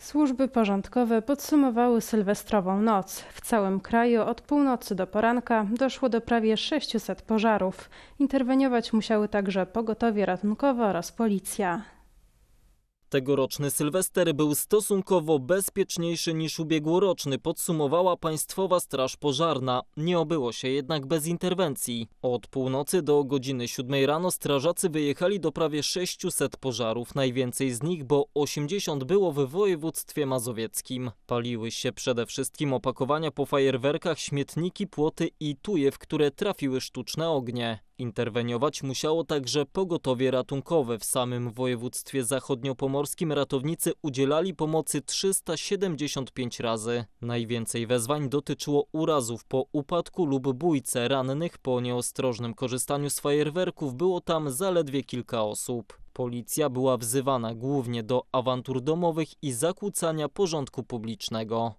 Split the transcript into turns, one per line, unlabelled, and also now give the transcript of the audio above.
Służby porządkowe podsumowały sylwestrową noc. W całym kraju od północy do poranka doszło do prawie 600 pożarów. Interweniować musiały także pogotowie ratunkowe oraz policja.
Tegoroczny Sylwester był stosunkowo bezpieczniejszy niż ubiegłoroczny, podsumowała Państwowa Straż Pożarna. Nie obyło się jednak bez interwencji. Od północy do godziny 7 rano strażacy wyjechali do prawie 600 pożarów. Najwięcej z nich, bo 80 było w województwie mazowieckim. Paliły się przede wszystkim opakowania po fajerwerkach, śmietniki, płoty i tuje, w które trafiły sztuczne ognie. Interweniować musiało także pogotowie ratunkowe. W samym województwie zachodniopomorskim ratownicy udzielali pomocy 375 razy. Najwięcej wezwań dotyczyło urazów po upadku lub bójce rannych po nieostrożnym korzystaniu z fajerwerków. Było tam zaledwie kilka osób. Policja była wzywana głównie do awantur domowych i zakłócania porządku publicznego.